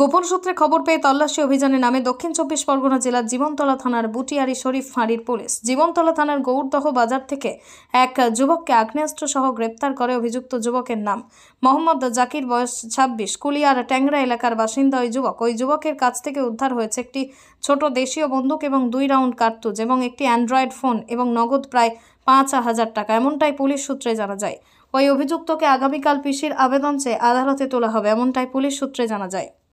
গোপন সূত্রে খবর পেয়ে তল্লাশি অভিযানে নামে দক্ষিণ চব্বিশ পরগনা জেলার জীবনতলা থানার বুটিয়ারি শরীফ ফাঁড়ির পুলিশ জীবনতলা থানার গৌরদহ বাজার থেকে এক যুবককে আগ্নেয়াস্ত্র সহ গ্রেপ্তার করে অভিযুক্ত যুবকের নাম মোহাম্মদ জাকির বয়স ছাব্বিশ কুলিয়ার ট্যাংরা এলাকার বাসিন্দা ওই যুবক ওই যুবকের কাছ থেকে উদ্ধার হয়েছে একটি ছোট দেশীয় বন্দুক এবং দুই রাউন্ড কার্তুজ এবং একটি অ্যান্ড্রয়েড ফোন এবং নগদ প্রায় পাঁচ হাজার টাকা এমনটাই পুলিশ সূত্রে জানা যায় ওই অভিযুক্তকে আগামীকাল পিসির আবেদন চেয়ে আদালতে তোলা হবে এমনটাই পুলিশ সূত্রে জানা যায়